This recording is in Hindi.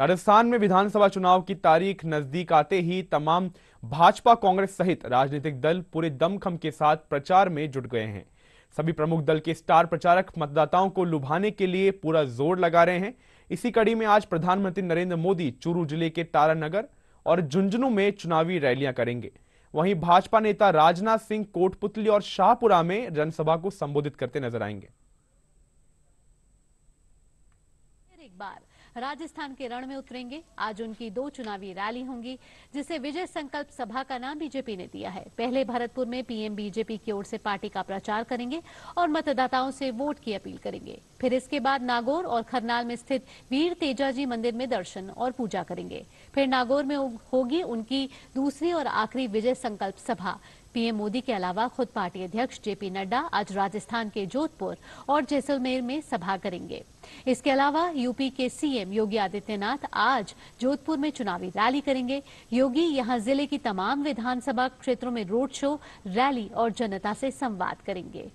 राजस्थान में विधानसभा चुनाव की तारीख नजदीक आते ही तमाम भाजपा कांग्रेस सहित राजनीतिक दल पूरे दमखम के साथ प्रचार में जुट गए हैं सभी प्रमुख दल के स्टार प्रचारक मतदाताओं को लुभाने के लिए पूरा जोर लगा रहे हैं इसी कड़ी में आज प्रधानमंत्री नरेंद्र मोदी चूरू जिले के तारानगर और झुंझुनू में चुनावी रैलियां करेंगे वहीं भाजपा नेता राजनाथ सिंह कोटपुतली और शाहपुरा में जनसभा को संबोधित करते नजर आएंगे एक बार राजस्थान के रण में उतरेंगे आज उनकी दो चुनावी रैली होंगी जिसे विजय संकल्प सभा का नाम बीजेपी ने दिया है पहले भरतपुर में पीएम बीजेपी की ओर से पार्टी का प्रचार करेंगे और मतदाताओं से वोट की अपील करेंगे फिर इसके बाद नागौर और खरनाल में स्थित वीर तेजाजी मंदिर में दर्शन और पूजा करेंगे फिर नागौर में होगी उनकी दूसरी और आखिरी विजय संकल्प सभा पीएम मोदी के अलावा खुद पार्टी अध्यक्ष जेपी नड्डा आज राजस्थान के जोधपुर और जैसलमेर में सभा करेंगे इसके अलावा यूपी के सीएम योगी आदित्यनाथ आज जोधपुर में चुनावी रैली करेंगे योगी यहां जिले की तमाम विधानसभा क्षेत्रों में रोड शो रैली और जनता से संवाद करेंगे